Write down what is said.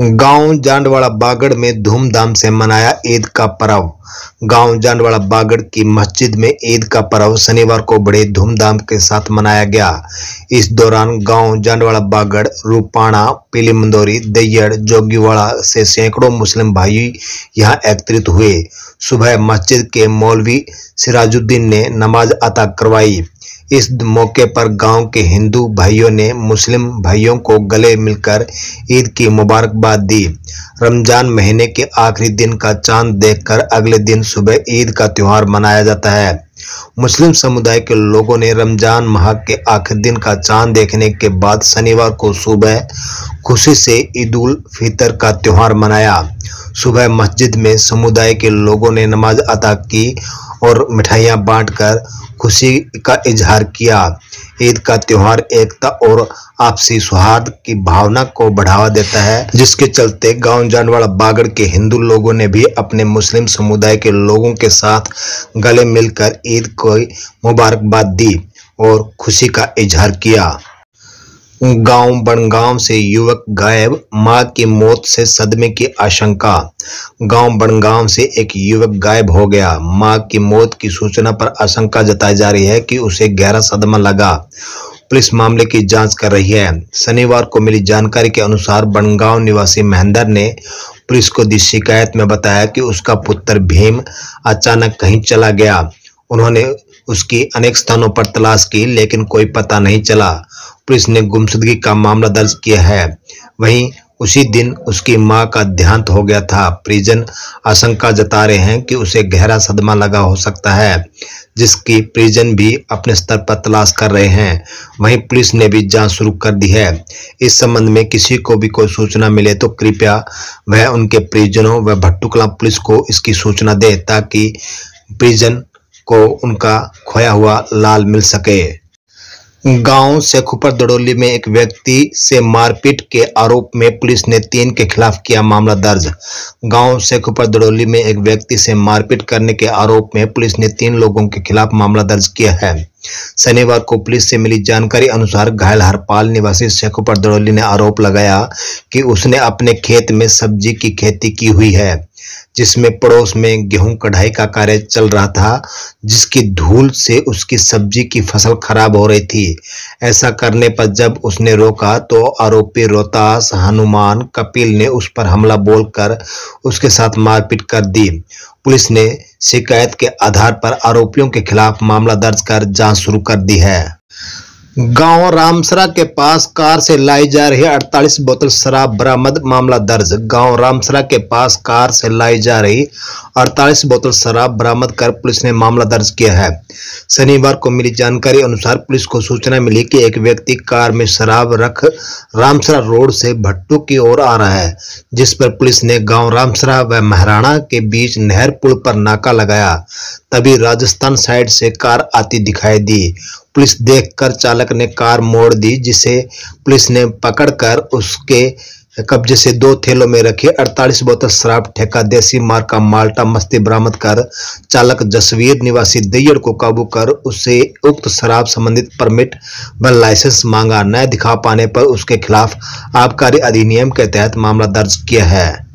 गांव जांडवाड़ा बागड़ में धूमधाम से मनाया ईद का पर्व गांव जांडवाड़ा बागड़ की मस्जिद में ईद का पर्व शनिवार को बड़े धूमधाम के साथ मनाया गया इस दौरान गांव जांडवाड़ा बागड़ रूपाणा पीलीमंदोरी दैयड़ जोगीवाड़ा से सैकड़ों मुस्लिम भाई यहां एकत्रित हुए सुबह मस्जिद के मौलवी सिराजुद्दीन ने नमाज अता करवाई इस मौके पर गांव के हिंदू भाइयों ने मुस्लिम भाइयों को गले मिलकर ईद की मुबारकबाद दी रमजान महीने के आखिरी दिन का चांद देखकर अगले दिन सुबह ईद का त्यौहार मनाया जाता है मुस्लिम समुदाय के लोगों ने रमजान माह के आखिरी दिन का चांद देखने के बाद शनिवार को सुबह खुशी से ईद उल फितर का त्यौहार मनाया सुबह मस्जिद में समुदाय के लोगों ने नमाज अदा की और मिठाइयाँ बांटकर खुशी का इजहार किया ईद का त्यौहार एकता और आपसी सौहार्द की भावना को बढ़ावा देता है जिसके चलते गांव जानवाड़ा बागड़ के हिंदू लोगों ने भी अपने मुस्लिम समुदाय के लोगों के साथ गले मिलकर ईद को मुबारकबाद दी और खुशी का इजहार किया गांव बनगांव से युवक गायब मां की मौत से सदमे की आशंका गांव बनगांव से एक युवक गायब हो गया मां की मौत की सूचना पर आशंका जताई जा रही है कि उसे गहरा सदमा लगा पुलिस मामले की जांच कर रही है शनिवार को मिली जानकारी के अनुसार बनगांव निवासी महेंद्र ने पुलिस को दी शिकायत में बताया कि उसका पुत्र भीम अचानक कहीं चला गया उन्होंने उसकी अनेक स्थानों पर तलाश की लेकिन कोई पता नहीं चला पुलिस ने गुमशुदगी का मामला दर्ज किया है वहीं उसी दिन उसकी मां का देहांत हो गया था परिजन आशंका जता रहे हैं कि उसे गहरा सदमा लगा हो सकता है जिसकी परिजन भी अपने स्तर पर तलाश कर रहे हैं वहीं पुलिस ने भी जांच शुरू कर दी है इस संबंध में किसी को भी कोई सूचना मिले तो कृपया वह उनके परिजनों व भट्टुकला पुलिस को इसकी सूचना दे ताकि परिजन को उनका खोया हुआ लाल मिल सके गांव शेखुपर दड़ोली में एक व्यक्ति से मारपीट के आरोप में पुलिस ने तीन के खिलाफ किया मामला दर्ज गांव शेखुपर दड़ोली में एक व्यक्ति से मारपीट करने के आरोप में पुलिस ने तीन लोगों के खिलाफ मामला दर्ज किया है शनिवार को पुलिस से मिली जानकारी अनुसार घायल हरपाल निवासी शेखुपर दड़ोली ने आरोप लगाया कि उसने अपने खेत में सब्जी की खेती की हुई है जिसमें पड़ोस में गेहूं कढ़ाई का कार्य चल रहा था जिसकी धूल से उसकी सब्जी की फसल खराब हो रही थी ऐसा करने पर जब उसने रोका तो आरोपी रोहतास हनुमान कपिल ने उस पर हमला बोलकर उसके साथ मारपीट कर दी पुलिस ने शिकायत के आधार पर आरोपियों के खिलाफ मामला दर्ज कर जांच शुरू कर दी है गांव रामसरा के पास कार से लाई जा रही 48 बोतल शराब बरामद मामला दर्ज गांव रामसरा के पास कार से लाई जा रही 48 बोतल शराब बरामद कर पुलिस ने मामला दर्ज किया है शनिवार को मिली जानकारी अनुसार पुलिस को सूचना मिली कि एक व्यक्ति कार में शराब रख रामसरा रोड से भट्टू की ओर आ रहा है जिस पर पुलिस ने गाँव रामसरा व महराणा के बीच नहर पुल पर नाका लगाया तभी राजस्थान साइड से कार आती दिखाई दी पुलिस देखकर चालक ने कार मोड़ दी जिसे पुलिस ने पकड़कर उसके कब्जे से दो थैलों में रखे 48 बोतल शराब ठेका देसी मार का माल्टा मस्ती बरामद कर चालक जसवीर निवासी दैयड़ को काबू कर उसे उक्त शराब संबंधित परमिट व लाइसेंस मांगा न दिखा पाने पर उसके खिलाफ आबकारी अधिनियम के तहत मामला दर्ज किया है